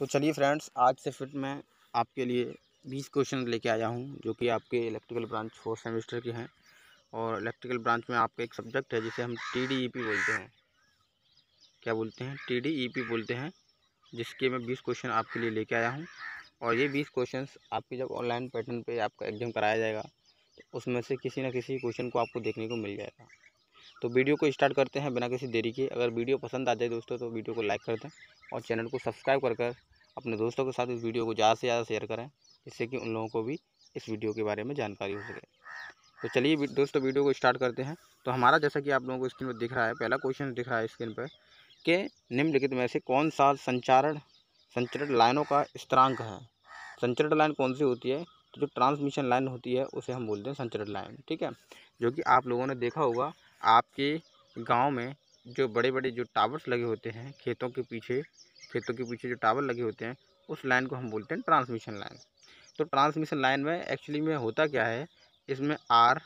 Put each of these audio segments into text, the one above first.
तो चलिए फ्रेंड्स आज से फिर मैं आपके लिए बीस क्वेश्चन लेके आया हूँ जो कि आपके इलेक्ट्रिकल ब्रांच फोर्थ सेमेस्टर के हैं और इलेक्ट्रिकल ब्रांच में आपका एक सब्जेक्ट है जिसे हम टी डी ई पी बोलते हैं क्या बोलते हैं टी डी ई पी बोलते हैं जिसके मैं बीस क्वेश्चन आपके लिए लेके आया हूँ और ये बीस क्वेश्चन आपके जब ऑनलाइन पैटर्न पर आपका एग्जाम कराया जाएगा तो उसमें से किसी ना किसी क्वेश्चन को आपको देखने को मिल जाएगा तो वीडियो को स्टार्ट करते हैं बिना किसी देरी के अगर वीडियो पसंद आ जाए दोस्तों तो वीडियो को लाइक कर दें और चैनल को सब्सक्राइब कर कर अपने दोस्तों के साथ इस वीडियो को ज़्यादा से ज़्यादा शेयर करें जिससे कि उन लोगों को भी इस वीडियो के बारे में जानकारी हो सके तो चलिए दोस्तों वीडियो को स्टार्ट करते हैं तो हमारा जैसा कि आप लोगों को स्क्रीन पर दिख रहा है पहला क्वेश्चन दिख रहा है स्क्रीन पर कि निम्नलिखित में से कौन सा संचारण संचरण लाइनों का स्त्रांक है संचरण लाइन कौन सी होती है तो जो ट्रांसमिशन लाइन होती है उसे हम बोलते हैं संचरण लाइन ठीक है जो कि आप लोगों ने देखा होगा आपके गाँव में जो बड़े बड़े जो टावर्स लगे होते हैं खेतों के पीछे खेतों के पीछे जो टावर लगे होते हैं उस लाइन को हम बोलते हैं ट्रांसमिशन लाइन तो ट्रांसमिशन लाइन में एक्चुअली में होता क्या है इसमें आर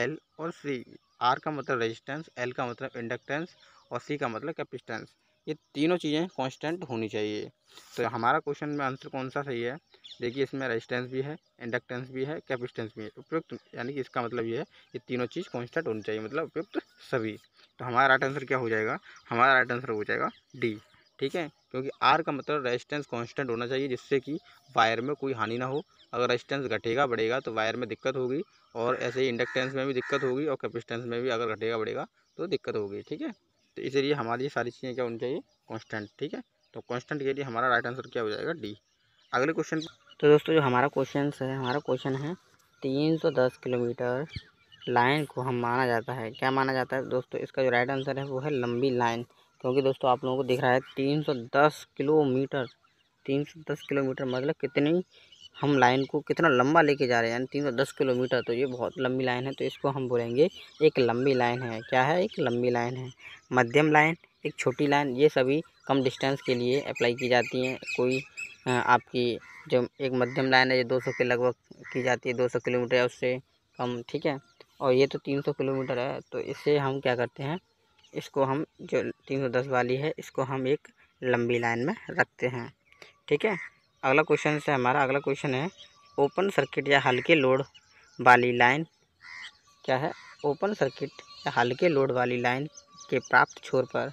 एल और सी आर का मतलब रेजिस्टेंस एल का मतलब इंडक्टेंस और सी का मतलब कैपिस्टेंस ये तीनों चीज़ें कांस्टेंट होनी चाहिए तो हमारा क्वेश्चन में आंसर कौन सा सही है देखिए इसमें रेजिस्टेंस भी है इंडक्टेंस भी है कैपिस्टेंस भी है उपयुक्त यानी कि इसका मतलब ये है ये तीनों चीज़ कांस्टेंट होनी चाहिए मतलब उपयुक्त सभी तो हमारा राइट आंसर क्या हो जाएगा हमारा राइट आंसर हो जाएगा डी ठीक है क्योंकि आर का मतलब रेजिस्टेंस कांस्टेंट होना चाहिए जिससे कि वायर में कोई हानि ना हो अगर रेजिस्टेंस घटेगा बढ़ेगा तो वायर में दिक्कत होगी और ऐसे ही इंडक्टेंस में भी दिक्कत होगी और कैपेसिटेंस में भी अगर घटेगा बढ़ेगा तो दिक्कत होगी ठीक है तो इसीलिए हमारी सारी चीज़ें क्या होनी चाहिए कॉन्स्टेंट ठीक है तो कॉन्स्टेंट के लिए हमारा राइट आंसर क्या हो जाएगा डी अगले क्वेश्चन तो दोस्तों जो हमारा क्वेश्चन है हमारा क्वेश्चन है तीन सौ दस किलोमीटर लाइन को हम माना जाता है क्या माना जाता है दोस्तों इसका जो राइट आंसर है वो है लंबी लाइन क्योंकि दोस्तों आप लोगों को दिख रहा है तीन सौ दस किलोमीटर तीन सौ दस किलोमीटर मतलब कितनी हम लाइन को कितना लंबा लेके जा रहे हैं यानी तीन सौ दस किलोमीटर तो ये बहुत लंबी लाइन है तो इसको हम बोलेंगे एक लंबी लाइन है क्या है एक लंबी लाइन है मध्यम लाइन एक छोटी लाइन ये सभी कम डिस्टेंस के लिए अप्लाई की जाती हैं कोई आपकी जो एक मध्यम लाइन है ये 200 के लगभग की जाती है 200 किलोमीटर या उससे कम ठीक है और ये तो 300 किलोमीटर है तो इससे हम क्या करते हैं इसको हम जो तीन सौ दस वाली है इसको हम एक लंबी लाइन में रखते हैं ठीक है अगला क्वेश्चन से हमारा अगला क्वेश्चन है ओपन सर्किट या हल्के लोड वाली लाइन क्या है ओपन सर्किट या हल्के लोड वाली लाइन के प्राप्त छोर पर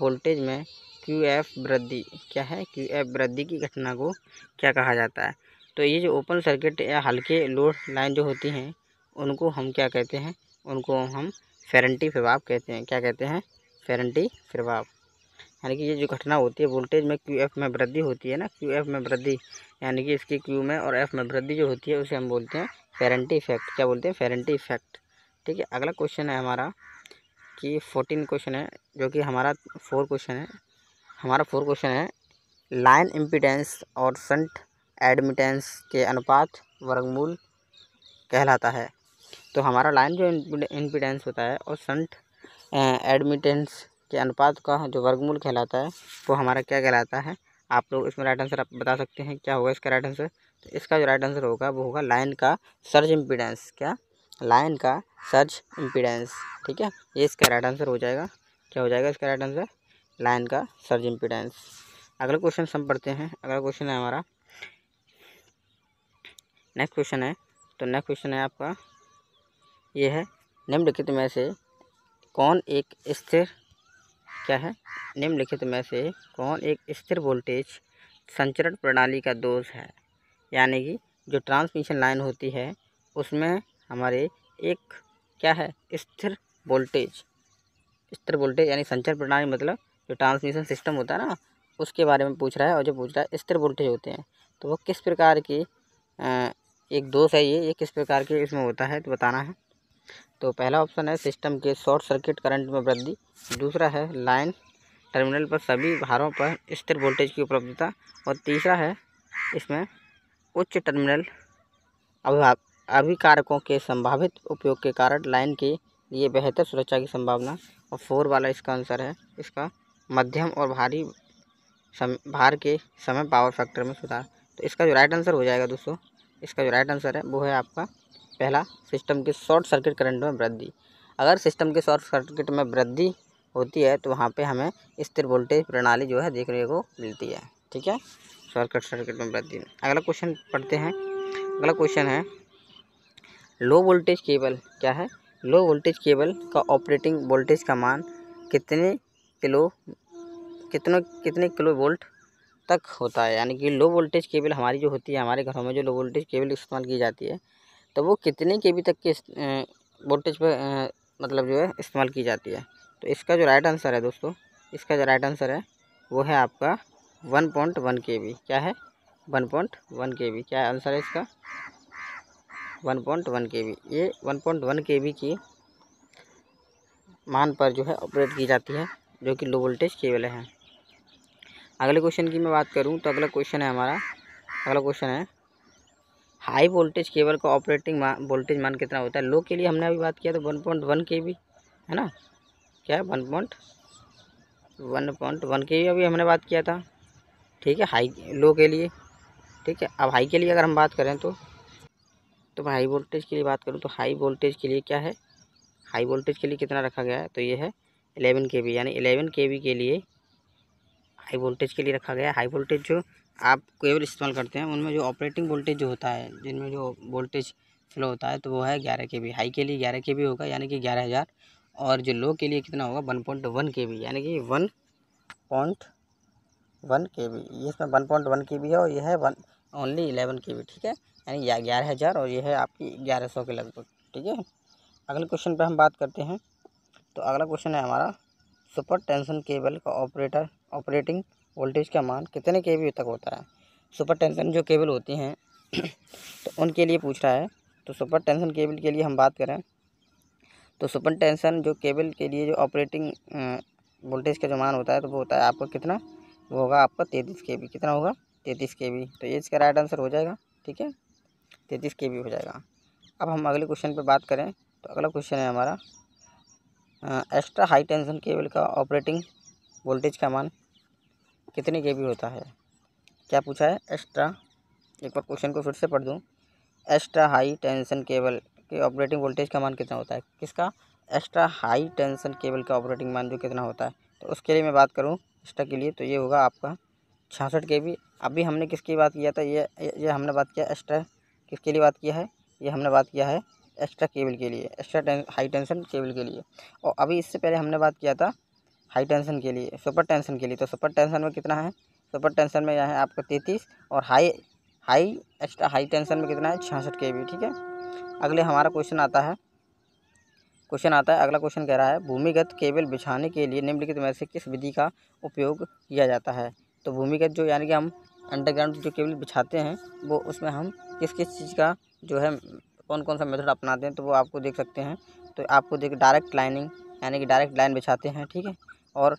वोल्टेज में क्यू एफ वृद्धि क्या है क्यू एफ वृद्धि की घटना को क्या कहा जाता है तो ये जो ओपन सर्किट या हल्के लोड लाइन जो होती हैं उनको हम क्या कहते हैं उनको हम फेरेंटी प्रभाव कहते हैं क्या कहते हैं फेरेंटी प्रभाव यानी कि ये जो घटना होती है वोल्टेज में क्यू एफ में वृद्धि होती है ना क्यू एफ में वृद्धि यानी कि इसकी क्यू में और एफ में वृद्धि जो होती है उसे हम बोलते हैं फेरेंटी इफेक्ट क्या बोलते हैं फेरेंटी इफेक्ट ठीक है अगला क्वेश्चन है हमारा कि फोर्टीन क्वेश्चन है जो कि हमारा फोर क्वेश्चन है हमारा फोर क्वेश्चन है लाइन इम्पिडेंस और संट एडमिटेंस के अनुपात वर्गमूल कहलाता है तो हमारा लाइन जो इम्पिडेंस होता है और संट एडमिटेंस के अनुपात का जो वर्गमूल कहलाता है वो हमारा क्या कहलाता है आप लोग इसमें राइट आंसर आप बता सकते हैं क्या होगा इसका राइट आंसर तो इसका जो राइट आंसर होगा वो होगा लाइन का सर्ज इम्पिडेंस क्या लाइन का सर्ज इम्पिडेंस ठीक है ये इसका राइट आंसर हो जाएगा क्या हो जाएगा इसका राइट आंसर लाइन का सर्ज इम्पिडेंस अगला क्वेश्चन हम पढ़ते हैं अगला क्वेश्चन है हमारा नेक्स्ट क्वेश्चन है तो नेक्स्ट क्वेश्चन है आपका ये है निम्नलिखित में से कौन एक स्थिर क्या है निम्नलिखित में से कौन एक स्थिर वोल्टेज संचरण प्रणाली का दोष है यानी कि जो ट्रांसमिशन लाइन होती है उसमें हमारे एक क्या है स्थिर वोल्टेज स्थिर वोल्टेज यानी संचरण प्रणाली मतलब जो ट्रांसमिशन सिस्टम होता है ना उसके बारे में पूछ रहा है और जो पूछ रहा है स्थिर वोल्टेज होते हैं तो वो किस प्रकार की एक दोष है ये ये किस प्रकार के इसमें होता है तो बताना है तो पहला ऑप्शन है सिस्टम के शॉर्ट सर्किट करंट में वृद्धि दूसरा है लाइन टर्मिनल पर सभी भारों पर स्थिर वोल्टेज की उपलब्धता और तीसरा है इसमें उच्च टर्मिनल अभिकारकों के संभावित उपयोग के कारण लाइन के लिए बेहतर सुरक्षा की संभावना और फोर वाला इसका आंसर है इसका मध्यम और भारी सम, भार के समय पावर फैक्टर में सुधार तो इसका जो राइट आंसर हो जाएगा दोस्तों इसका जो राइट आंसर है वो है आपका पहला सिस्टम के शॉर्ट सर्किट करंट में वृद्धि अगर सिस्टम के शॉर्ट सर्किट में वृद्धि होती है तो वहाँ पे हमें स्थिर वोल्टेज प्रणाली जो है देखने को मिलती है ठीक है शॉर्ट सर्किट में वृद्धि अगला क्वेश्चन पढ़ते हैं अगला क्वेश्चन है लो वोल्टेज केबल क्या है लो वोल्टेज केबल का ऑपरेटिंग वोल्टेज का मान कितने किलो कितने कितने किलो वोल्ट तक होता है यानी कि लो वोल्टेज केबल हमारी जो होती है हमारे घरों में जो लो वोल्टेज केबल इस्तेमाल की जाती है तो वो कितने के बी तक के वोल्टेज पर मतलब जो है इस्तेमाल की जाती है तो इसका जो राइट आंसर है दोस्तों इसका जो राइट आंसर है वो है आपका one point one K V क्या है one point one K V क्या आंसर है इसका one point one K V ये one point one K V की मान पर जो है ऑपरेट की जाती है जो कि लो वोल्टेज केबल है अगले क्वेश्चन की मैं बात करूं तो अगला क्वेश्चन है हमारा अगला क्वेश्चन है हाई वोल्टेज केबल का ऑपरेटिंग वोल्टेज मान कितना होता है लो के लिए हमने अभी बात किया तो one point one K V है ना क्या है one point one point one K V अभी हमने बात किया था ठीक है हाई लो के लिए ठीक है अब हाई के लिए अगर हम बात करें तो तो हाई वोल्टेज के लिए बात करूँ तो हाई वोल्टेज के लिए क्या है हाई वोल्टेज के लिए कितना रखा गया है तो ये है एलेवन के यानी एलेवन के के लिए हाई वोल्टेज के लिए रखा गया है हाई वोल्टेज जो आप केवल इस्तेमाल करते हैं उनमें जो ऑपरेटिंग वोल्टेज जो होता है जिनमें जो वोल्टेज फ्लो होता है तो वो है ग्यारह के बी हाई के लिए ग्यारह के बी होगा यानी कि ग्यारह हज़ार और जो लो के लिए कितना होगा one point one K V यानी कि one point one K V इसमें one point one K V है और यह है one only eleven K V ठीक है यानी ग्यारह हज़ार और यह है आपकी ग्यारह सौ के लगभग ठीक है अगले क्वेश्चन पर हम बात करते हैं तो अगला क्वेश्चन है हमारा सुपर टेंशन केबल का ऑपरेटर ऑपरेटिंग वोल्टेज का मान कितने के तक होता है सुपर टेंशन जो केबल होती हैं तो उनके लिए पूछ रहा है तो सुपर टेंशन केबल के लिए हम बात करें तो सुपर टेंशन जो केबल के लिए जो ऑपरेटिंग वोल्टेज का जो मान होता है तो वो होता है आपका कितना वो होगा आपका तैंतीस के बी कितना होगा तैंतीस के बी तो ये इसका राइट आंसर हो जाएगा ठीक है तैंतीस के बी हो जाएगा अब हम अगले क्वेश्चन पर बात करें तो अगला क्वेश्चन है हमारा एक्स्ट्रा हाई टेंशन केबल का ऑपरेटिंग वोल्टेज का मान कितने के बी होता है क्या पूछा है एक्स्ट्रा एक बार क्वेश्चन को फिर से पढ़ दूँ एक्स्ट्रा हाई टेंशन केबल के ऑपरेटिंग वोल्टेज का मान कितना होता है किसका एक्स्ट्रा हाई टेंशन केबल का ऑपरेटिंग मान जो कितना होता है तो उसके लिए मैं बात करूँ एक्स्ट्रा के लिए तो ये होगा आपका छियासठ के बी अभी हमने किसकी बात किया था ये ये हमने बात किया एक्स्ट्रा किसके लिए बात किया है ये हमने बात किया है एक्स्ट्रा केबल के लिए extra ten, high tension cable के लिए और अभी इससे पहले हमने बात किया था हाई टेंशन के लिए सुपर टेंशन के लिए तो सुपर टेंशन में कितना है सुपर टेंशन में यह है आपका तैंतीस और high high extra high tension में कितना है छियासठ के बी ठीक है अगले हमारा क्वेश्चन आता है क्वेश्चन आता है अगला क्वेश्चन कह रहा है भूमिगत केबल बिछाने के लिए निम्नलिखित में से किस विधि का उपयोग किया जाता है तो भूमिगत जो यानी कि हम अंडरग्राउंड जो केबल बिछाते हैं वो उसमें हम किस किस चीज़ का जो है कौन कौन सा मेथड अपनाते हैं तो वो आपको देख सकते हैं तो आपको देख डायरेक्ट लाइनिंग यानी कि डायरेक्ट लाइन बिछाते हैं ठीक है और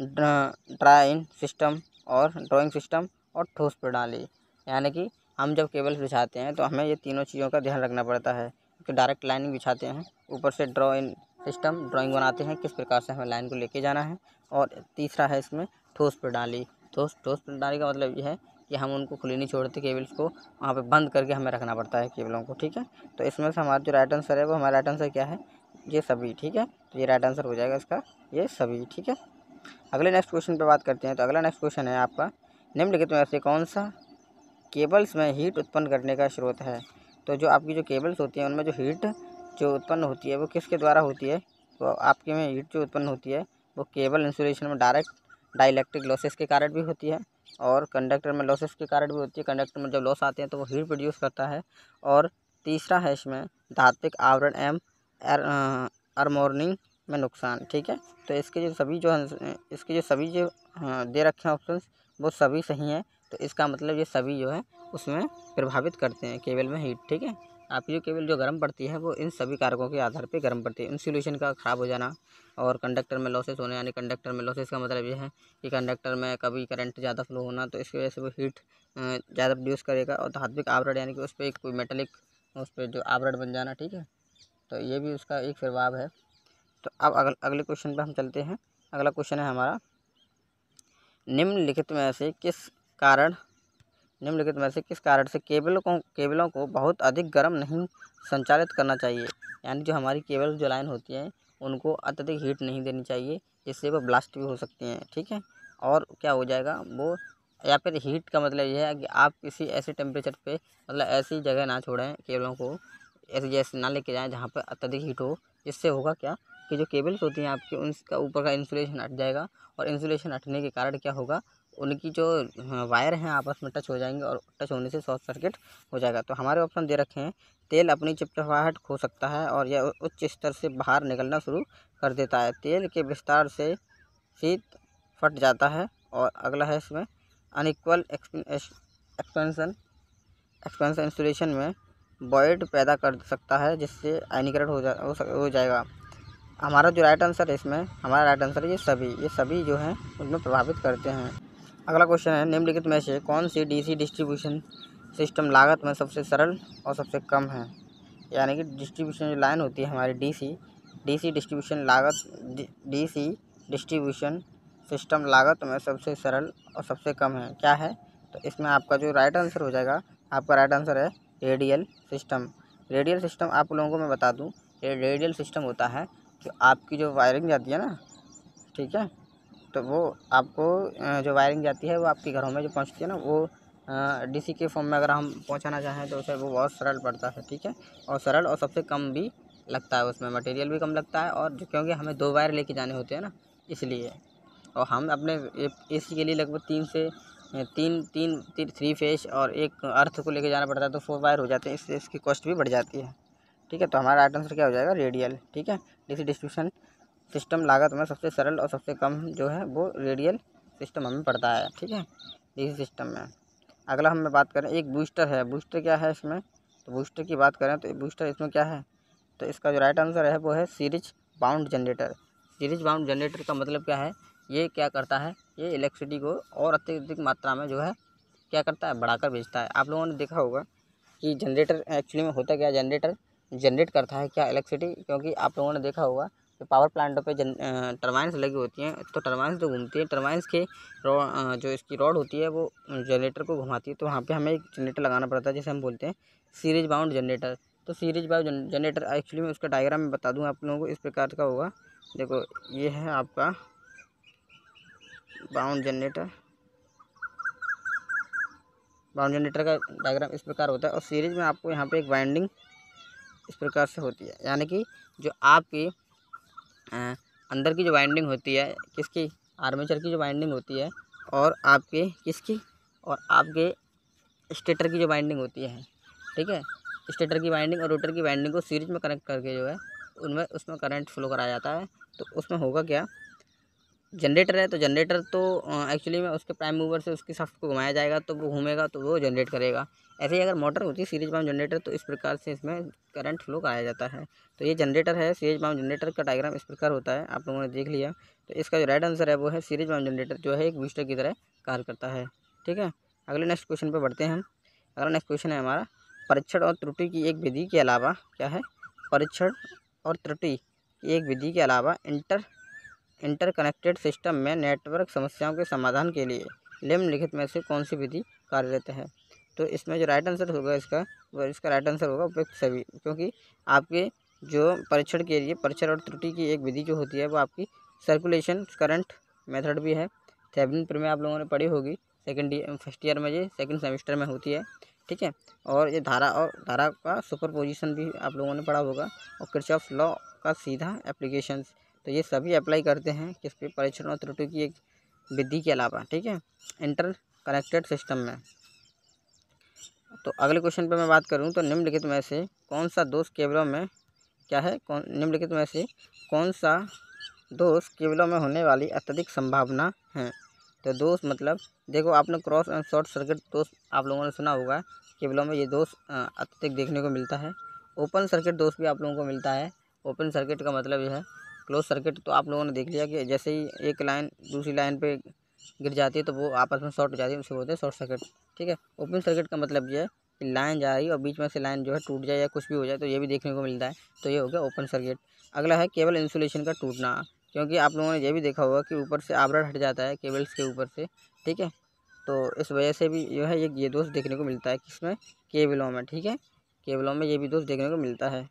ड्राइंग सिस्टम और ड्राइंग सिस्टम और ठोस प्रणाली यानी कि हम जब केबल बिछाते हैं तो हमें ये तीनों चीज़ों का ध्यान रखना पड़ता है कि डायरेक्ट लाइनिंग बिछाते हैं ऊपर से ड्राइंग सिस्टम ड्राइंग बनाते हैं किस प्रकार से हमें लाइन को लेके जाना है और तीसरा है इसमें ठोस प्रणाली ठोस ठोस प्रणाली का मतलब ये है कि हम उनको खुली नहीं छोड़ते केबल्स को वहाँ पर बंद करके हमें रखना पड़ता है केबलों को ठीक है तो इसमें से हमारा जो राइट आंसर है वो हमारा राइट आंसर क्या है ये सभी ठीक है तो ये राइट आंसर हो जाएगा इसका ये सभी ठीक है अगले नेक्स्ट क्वेश्चन पर बात करते हैं तो अगला नेक्स्ट क्वेश्चन है आपका निम्नलिखित में से कौन सा केबल्स में हीट उत्पन्न करने का स्रोत है तो जो आपकी जो केबल्स होती हैं उनमें जो हीट जो उत्पन्न होती है वो किसके द्वारा होती है तो आपके में हीट जो उत्पन्न होती है वो केबल इंसुलेशन में डायरेक्ट डाइलेक्ट्रिक लॉसेस के कारण भी होती है और कंडक्टर में लॉसेस के कारण भी होती है कंडक्टर में जब लॉस आते हैं तो वो हीट प्रोड्यूस करता है और तीसरा है इसमें धात्विक आवरण एम एर अरमोर्निंग में नुकसान ठीक है तो इसके जो सभी जो इसके जो सभी जो हाँ, दे रखे हैं ऑप्शन वो सभी सही हैं तो इसका मतलब ये सभी जो है उसमें प्रभावित करते हैं केबल में हीट ठीक है आपकी जो केबल जो गर्म पड़ती है वो इन सभी कारकों के आधार पे गर्म पड़ती है इंसुलेशन का ख़राब हो जाना और कंडक्टर में लॉसेस होने यानी कंडक्टर में लॉसेस का मतलब ये है कि कंडक्टर में कभी करंट ज़्यादा फ्लो होना तो इसकी वजह से वो हीट ज़्यादा प्रोड्यूस करेगा और धात्विक आवरण यानी कि उस पर एक कोई मेटलिक उस पर जो आवरण बन जाना ठीक है तो ये भी उसका एक प्रभाव है तो अब अगल, अगले क्वेश्चन पर हम चलते हैं अगला क्वेश्चन है हमारा निम्नलिखित में से किस कारण निम्नलिखित में से किस कारण से केबलों को केबलों को बहुत अधिक गर्म नहीं संचालित करना चाहिए यानी जो हमारी केबल जो लाइन होती है उनको अत्यधिक हीट नहीं देनी चाहिए जिससे वो ब्लास्ट भी हो सकती हैं ठीक है और क्या हो जाएगा वो या फिर हीट का मतलब ये है कि आप किसी ऐसे टेम्परेचर पे मतलब ऐसी जगह ना छोड़ें केबलों को ऐसे जैसे ना लेके जाएं जहाँ पर अत्यधिक हीट हो इससे होगा क्या कि जो केबल्स होती हैं आपकी उनका ऊपर का इंसुलेशन हट जाएगा और इंसुलेशन हटने के कारण क्या होगा उनकी जो वायर हैं आपस में टच हो जाएंगे और टच होने से शॉर्ट सर्किट हो जाएगा तो हमारे ऑप्शन दे रखे हैं तेल अपनी चिपचिपाहट खो सकता है और यह उच्च स्तर से बाहर निकलना शुरू कर देता है तेल के विस्तार से शीत फट जाता है और अगला है इसमें अनइक्वल एक्सपेंसन एक्सपेंसन इंसुलेशन में बॉयड पैदा कर सकता है जिससे आयनीकरण हो जा हो जाएगा हमारा जो राइट आंसर है इसमें हमारा राइट आंसर है ये सभी ये सभी जो हैं उनमें प्रभावित करते हैं अगला क्वेश्चन है निम्नलिखित में से कौन सी डीसी डिस्ट्रीब्यूशन सिस्टम लागत में सबसे सरल और सबसे कम है यानी कि डिस्ट्रीब्यूशन जो लाइन होती है हमारी डीसी डीसी डिस्ट्रीब्यूशन लागत डीसी डिस्ट्रीब्यूशन सिस्टम लागत में सबसे सरल और सबसे कम है क्या है तो इसमें आपका जो राइट आंसर हो जाएगा आपका राइट आंसर है रेडियल सिस्टम रेडियल सिस्टम आप लोगों को मैं बता दूँ ये रेडियल सिस्टम होता है कि आपकी जो वायरिंग जाती है ना ठीक है तो वो आपको जो वायरिंग जाती है वो आपके घरों में जो पहुँचती है ना वो डीसी के फॉर्म में अगर हम पहुंचाना चाहें तो उसे वो बहुत सरल पड़ता है ठीक है और सरल और सबसे कम भी लगता है उसमें मटेरियल भी कम लगता है और क्योंकि हमें दो वायर लेके जाने होते हैं ना इसलिए और हम अपने ए सी के लिए लगभग तीन से तीन तीन थ्री फेस और एक अर्थ को लेके जाना पड़ता है तो फोर वायर हो जाते हैं इससे इसकी कॉस्ट भी बढ़ जाती है ठीक है तो हमारा आइटम सर क्या हो जाएगा रेडियल ठीक है डिस्ट्रीब्यूशन सिस्टम लागत में सबसे सरल और सबसे कम जो है वो रेडियल सिस्टम हमें पड़ता है ठीक है इसी सिस्टम में अगला हमें बात करें एक बूस्टर है बूस्टर क्या है इसमें तो बूस्टर की बात करें तो बूस्टर इसमें क्या है तो इसका जो राइट आंसर है वो है series wound generator series wound generator का मतलब क्या है ये क्या करता है ये इलेक्ट्रिसिटी को और अत्यधिक मात्रा में जो है क्या करता है बढ़ाकर बेचता है आप लोगों ने देखा होगा कि जनरेटर एक्चुअली में होता क्या जनरेटर जनरेट करता है क्या इलेक्ट्रिसिटी क्योंकि आप लोगों ने देखा होगा कि पावर प्लांटों पे जन टर्माइंस लगी होती हैं तो टर्माइंस जो घूमती है टर्माइंस के जो इसकी रॉड होती है वो जनरेटर को घुमाती है तो वहाँ पे हमें एक जनरेटर लगाना पड़ता है जैसे हम बोलते हैं सीरीज बाउंड जनरेटर तो सीरीज बाउंड जनरेटर एक्चुअली मैं उसका डायग्राम में बता दूँ आप लोगों को इस प्रकार का होगा देखो ये है आपका बाउंड जनरेटर बाउंड जनरेटर का डायग्राम इस प्रकार होता है और सीरीज में आपको यहाँ पर एक वाइंडिंग इस प्रकार से होती है यानी कि जो आपकी अंदर की जो वाइंडिंग होती है किसकी आर्मेचर की जो वाइंडिंग होती है और आपके किसकी और आपके स्टेटर की जो वाइंडिंग होती है ठीक है स्टेटर की वाइंडिंग और रोटर की वाइंडिंग को सीरीज में कनेक्ट करके जो है उनमें उसमें करंट फ्लो कराया जाता है तो उसमें होगा क्या जनरेटर है तो जनरेटर तो एक्चुअली में उसके प्राइम मूवर से उसकी शाफ्ट को घुमाया जाएगा तो वो घूमेगा तो वो जनरेट करेगा ऐसे ही अगर मोटर होती है सीरीज पाम जनरेटर तो इस प्रकार से इसमें करंट फ्लो आया जाता है तो ये जनरेटर है सीरीज पाम जनरेटर का डायग्राम इस प्रकार होता है आप लोगों ने देख लिया तो इसका जो राइट आंसर है वो है सीरीज पाम जनरेटर जो है एक बूस्टर की तरह कार्य करता है ठीक है अगले नेक्स्ट क्वेश्चन पर बढ़ते हैं हम अगला नेक्स्ट क्वेश्चन है हमारा परीक्षण और त्रुटि की एक विधि के अलावा क्या है परीक्षण और त्रुटि की एक विधि के अलावा इंटर इंटरकनेक्टेड सिस्टम में नेटवर्क समस्याओं के समाधान के लिए निम्नलिखित में से कौन सी विधि कार्यरत है तो इसमें जो राइट आंसर होगा इसका वो इसका राइट आंसर होगा उपयुक्त सभी क्योंकि आपके जो परीक्षण के लिए परीक्षण और त्रुटि की एक विधि जो होती है वो आपकी सर्कुलेशन करंट मेथड भी है प्र में आप लोगों ने पढ़ी होगी सेकेंड फर्स्ट ईयर में ये सेकेंड सेमेस्टर में होती है ठीक है और ये धारा और धारा का सुपर पोजिशन भी आप लोगों ने पढ़ा होगा और ऑफ लॉ का सीधा एप्लीकेशन तो ये सभी अप्लाई करते हैं किस पे परीक्षण और त्रुटि की एक विधि के अलावा ठीक है इंटर कनेक्टेड सिस्टम में तो अगले क्वेश्चन पे मैं बात करूँ तो निम्नलिखित में से कौन सा दोष केवलों में क्या है कौन निम्नलिखित में से कौन सा दोष केवलों में होने वाली अत्यधिक संभावना है तो दोष मतलब देखो आपने क्रॉस एंड शॉर्ट सर्किट दोष आप लोगों ने सुना होगा केवलों में ये दोष अत्यधिक देखने को मिलता है ओपन सर्किट दोष भी आप लोगों को मिलता है ओपन सर्किट का मतलब यह है क्लोज सर्किट तो आप लोगों ने देख लिया कि जैसे ही एक लाइन दूसरी लाइन पे गिर जाती है तो वो आपस में शॉर्ट हो जाती है उसे बोलते हैं शॉर्ट सर्किट ठीक है ओपन सर्किट का मतलब ये है कि लाइन जा रही है और बीच में से लाइन जो है टूट जाए या कुछ भी हो जाए तो ये भी देखने को मिलता है तो ये हो गया ओपन सर्किट अगला है केबल इंसुलेशन का टूटना क्योंकि आप लोगों ने ये भी देखा होगा कि ऊपर से आवरण हट जाता है केबल्स के ऊपर से ठीक है तो इस वजह से भी जो है ये ये दोष देखने को मिलता है किसमें केबलों में ठीक है केबलों में ये भी दोष देखने को मिलता है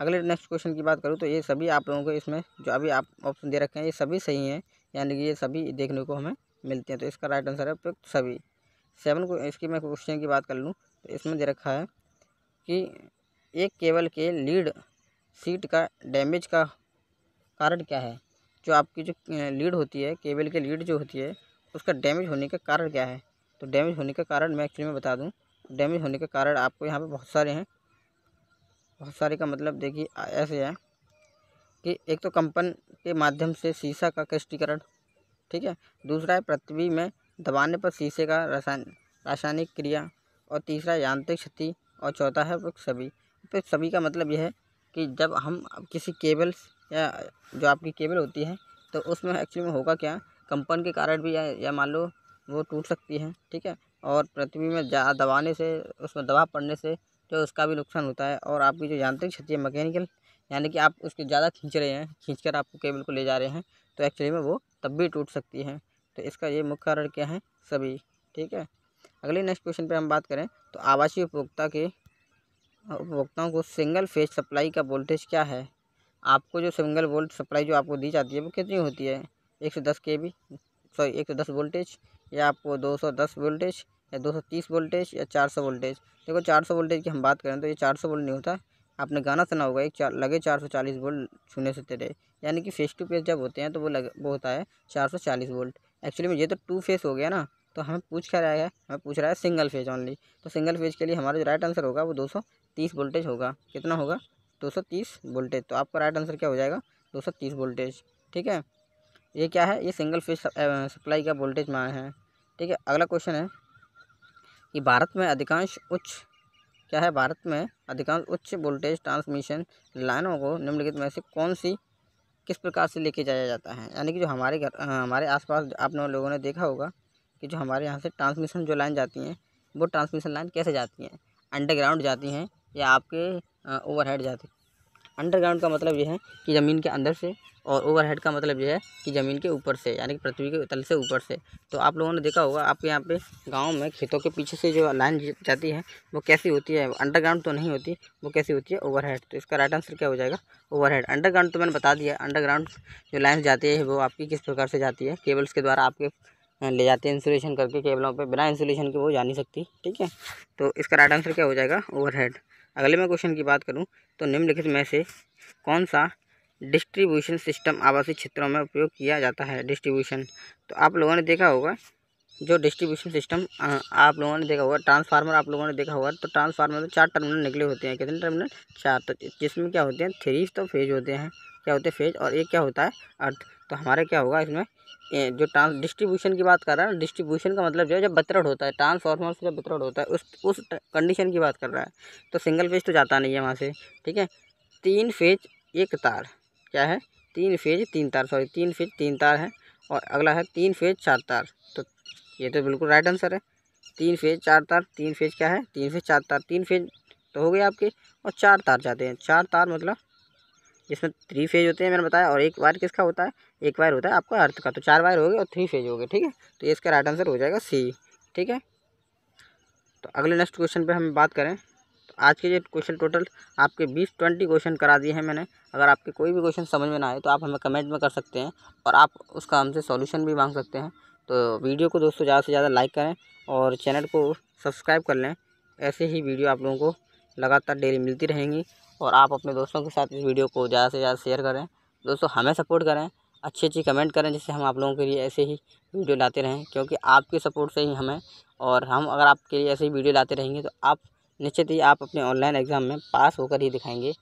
अगले नेक्स्ट क्वेश्चन की बात करूँ तो ये सभी आप लोगों को इसमें जो अभी आप ऑप्शन दे रखे हैं ये सभी सही हैं यानी कि ये सभी देखने को हमें मिलते हैं तो इसका राइट आंसर है उपयुक्त सभी सेवन को इसकी मैं क्वेश्चन की बात कर लूँ तो इसमें दे रखा है कि एक केबल के लीड सीट का डैमेज का कारण क्या है जो आपकी जो लीड होती है केबल के लीड जो होती है उसका डैमेज होने का कारण क्या है तो डैमेज होने का कारण मैं एक्चुअली में बता दूँ डैमेज होने के कारण आपको यहाँ पे बहुत सारे हैं बहुत सारे का मतलब देखिए ऐसे है कि एक तो कंपन के माध्यम से शीशा का कृष्टिकरण ठीक है दूसरा है पृथ्वी में दबाने पर शीशे का रासायन रासायनिक क्रिया और तीसरा यांत्रिक क्षति और चौथा है वृक्ष सभी फिर सभी का मतलब यह है कि जब हम किसी केबल या जो आपकी केबल होती है तो उसमें एक्चुअली में होगा क्या कंपन के कारण भी या, या मान लो वो टूट सकती है ठीक है और पृथ्वी में जा दबाने से उसमें दबाव पड़ने से तो उसका भी नुकसान होता है और आपकी जो यांत्रिक क्षति है मैकेनिकल यानी कि आप उसको ज़्यादा खींच रहे हैं खींच कर आपको केबल को ले जा रहे हैं तो एक्चुअली में वो तब भी टूट सकती है तो इसका ये मुख्य कारण क्या है सभी ठीक है अगले नेक्स्ट क्वेश्चन पर हम बात करें तो आवासीय उपभोक्ता के उपभोक्ताओं को सिंगल फेज सप्लाई का वोल्टेज क्या है आपको जो सिंगल वोल्ट सप्लाई जो आपको दी जाती है वो कितनी होती है एक सौ दस के बी सॉरी एक सौ दस वोल्टेज या आपको दो सौ दस वोल्टेज या 230 वोल्टेज या 400 वोल्टेज देखो 400 वोल्टेज की हम बात करें तो ये 400 वोल्ट नहीं होता आपने गाना सुना होगा एक चार लगे 440 वोल्ट छूने से तेरे यानी कि फेस टू फेस जब होते हैं तो वो लग वो होता है 440 वोल्ट एक्चुअली में ये तो टू फेस हो गया ना तो हमें पूछ क्या रहा है हमें पूछ रहा है सिंगल फेज ऑनली तो सिंगल फेज के लिए हमारा जो राइट आंसर होगा वो तीस वोल्टेज होगा कितना होगा तीस वोल्टेज तो आपका राइट आंसर क्या हो जाएगा तीस वोल्टेज ठीक है ये क्या है ये सिंगल फेज सप्लाई का वोल्टेज मान है ठीक है अगला क्वेश्चन है कि भारत में अधिकांश उच्च क्या है भारत में अधिकांश उच्च वोल्टेज ट्रांसमिशन लाइनों को निम्नलिखित में से कौन सी किस प्रकार से लेके जाया जाता है यानी कि जो हमारे घर हमारे आसपास आप लोगों ने देखा होगा कि जो हमारे यहाँ से ट्रांसमिशन जो लाइन जाती हैं वो ट्रांसमिशन लाइन कैसे जाती हैं अंडरग्राउंड जाती हैं या आपके ओवरहेड जाती अंडरग्राउंड का मतलब ये है कि ज़मीन के अंदर से और ओवरहेड का मतलब यह है कि ज़मीन के ऊपर से यानी कि पृथ्वी के तल से ऊपर से तो आप लोगों ने देखा होगा आपके यहाँ पे गांव में खेतों के पीछे से जो लाइन जाती है वो कैसी होती है अंडरग्राउंड तो नहीं होती वो कैसी होती है ओवरहेड तो इसका राइट आंसर क्या हो जाएगा ओवरहेड अंडरग्राउंड तो मैंने बता दिया अंडरग्राउंड जो लाइन जाती है वो आपकी किस प्रकार से जाती है केबल्स के द्वारा आपके ले जाते हैं इंसुलेशन करके केबलों पर बिना इंसुलेशन के वो जा नहीं सकती ठीक है तो इसका राइट आंसर क्या हो जाएगा ओवरहेड अगले मैं क्वेश्चन की बात करूँ तो निम्नलिखित में से कौन सा डिस्ट्रीब्यूशन सिस्टम आवासीय क्षेत्रों में उपयोग किया जाता है डिस्ट्रीब्यूशन तो आप लोगों ने देखा होगा जो डिस्ट्रीब्यूशन सिस्टम आप लोगों ने देखा होगा ट्रांसफार्मर आप लोगों ने देखा होगा तो ट्रांसफार्मर में चार टर्मिनल निकले होते हैं कितने टर्मिनल चार तो जिसमें क्या होते हैं थ्री तो फेज होते हैं क्या होते हैं फेज और एक क्या होता है अर्थ तो हमारे क्या होगा इसमें जो ट्रांस डिस्ट्रीब्यूशन की बात कर रहा है डिस्ट्रीब्यूशन का मतलब जो है जब बतरड़ होता है ट्रांसफार्मर से जब बतरड़ होता है उस उस कंडीशन की बात कर रहा है तो सिंगल फेज तो जाता नहीं है वहाँ से ठीक है तीन फेज एक तार क्या है तीन फेज तीन तार सॉरी तीन फेज तीन तार है और अगला है तीन फेज चार तार तो ये तो बिल्कुल राइट आंसर है तीन फेज चार तार तीन फेज क्या है तीन फेज चार तार तीन फेज तो हो गए आपके और चार तार जाते हैं चार तार मतलब जिसमें थ्री फेज होते हैं मैंने बताया और एक वायर किसका होता है एक वायर होता है आपका अर्थ का तो चार वायर हो गए और थ्री फेज हो गए ठीक है तो ये इसका राइट आंसर हो जाएगा सी ठीक है तो अगले नेक्स्ट क्वेश्चन पे हम बात करें आज के जो क्वेश्चन टोटल आपके बीस ट्वेंटी क्वेश्चन करा दिए हैं मैंने अगर आपके कोई भी क्वेश्चन समझ में ना आए तो आप हमें कमेंट में कर सकते हैं और आप उसका हमसे सॉल्यूशन भी मांग सकते हैं तो वीडियो को दोस्तों ज़्यादा से ज़्यादा लाइक करें और चैनल को सब्सक्राइब कर लें ऐसे ही वीडियो आप लोगों को लगातार डेली मिलती रहेंगी और आप अपने दोस्तों के साथ इस वीडियो को ज़्यादा से ज़्यादा शेयर करें दोस्तों हमें सपोर्ट करें अच्छी अच्छी कमेंट करें जिससे हम आप लोगों के लिए ऐसे ही वीडियो लाते रहें क्योंकि आपके सपोर्ट से ही हमें और हम अगर आपके लिए ऐसे ही वीडियो लाते रहेंगे तो आप निश्चित ही आप अपने ऑनलाइन एग्ज़ाम में पास होकर ही दिखाएंगे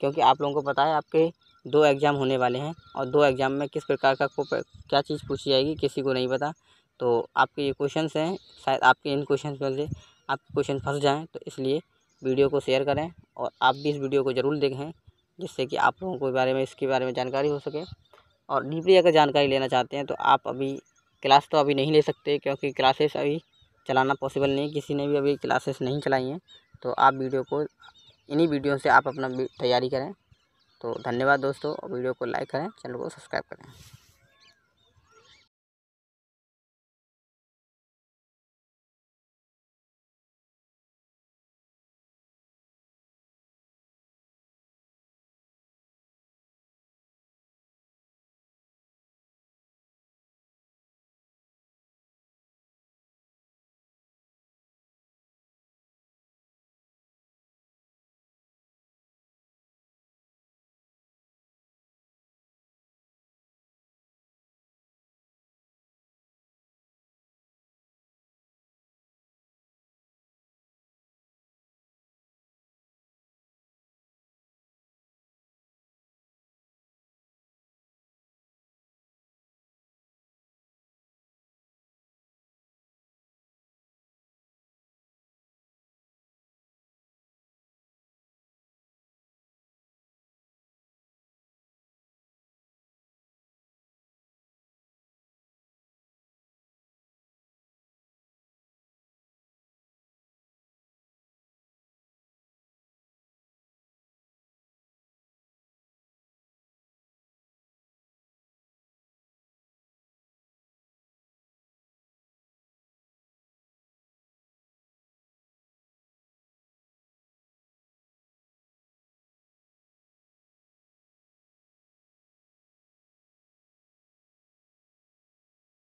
क्योंकि आप लोगों को पता है आपके दो एग्ज़ाम होने वाले हैं और दो एग्ज़ाम में किस प्रकार का क्या चीज़ पूछी जाएगी किसी को नहीं पता तो आपके ये क्वेश्चन हैं शायद आपके इन क्वेश्चन में से आपके क्वेश्चन फंस जाएँ तो इसलिए वीडियो को शेयर करें और आप भी इस वीडियो को ज़रूर देखें जिससे कि आप लोगों को बारे में इसके बारे में जानकारी हो सके और डीपली अगर जानकारी लेना चाहते हैं तो आप अभी क्लास तो अभी नहीं ले सकते क्योंकि क्लासेस अभी चलाना पॉसिबल नहीं किसी ने भी अभी क्लासेस नहीं चलाई हैं तो आप वीडियो को इन्हीं वीडियो से आप अपना तैयारी करें तो धन्यवाद दोस्तों वीडियो को लाइक करें चैनल को सब्सक्राइब करें